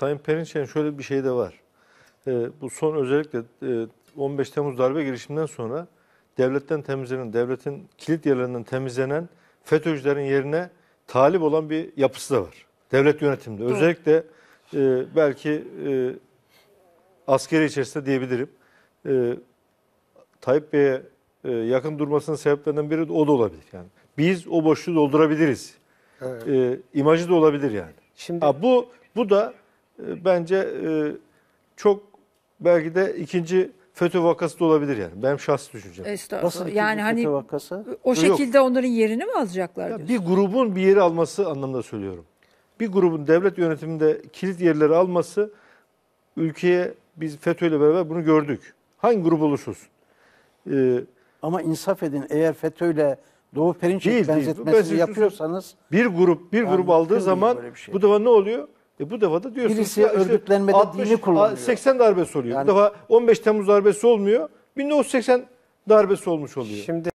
Sayın Perinçek'in şöyle bir şey de var. E, bu son özellikle e, 15 Temmuz darbe girişiminden sonra devletten temizlenen, devletin kilit yerlerinden temizlenen FETÖ'cülerin yerine talip olan bir yapısı da var. Devlet yönetimde, Evet. Özellikle e, belki e, askeri içerisinde diyebilirim. E, Tayyip Bey'e e, yakın durmasının sebeplerinden biri o da olabilir. Yani biz o boşluğu doldurabiliriz. Evet. E, imajı da olabilir yani. Şimdi ha, bu bu da ee, bence e, çok belki de ikinci FETÖ vakası da olabilir yani. Benim şahsi düşüncem. Nasıl yani hani FETÖ vakası? O şekilde Yok. onların yerini mi alacaklar ya Bir grubun bir yeri alması anlamında söylüyorum. Bir grubun devlet yönetiminde kilit yerleri alması ülkeye biz FETÖ ile beraber bunu gördük. Hangi grup olursa olsun. Ee, Ama insaf edin eğer FETÖ ile Doğu Perinçek benzetmesini yapıyorsanız. Bir grup bir yani grup aldığı zaman şey. bu da ne oluyor? E bu defa da diyorsunuz Birisi ya örgütlenmede 60, dini kullanıyor. 80 darbe soruyor. Yani, bu defa 15 Temmuz darbesi olmuyor. 1980 darbesi olmuş oluyor. Şimdi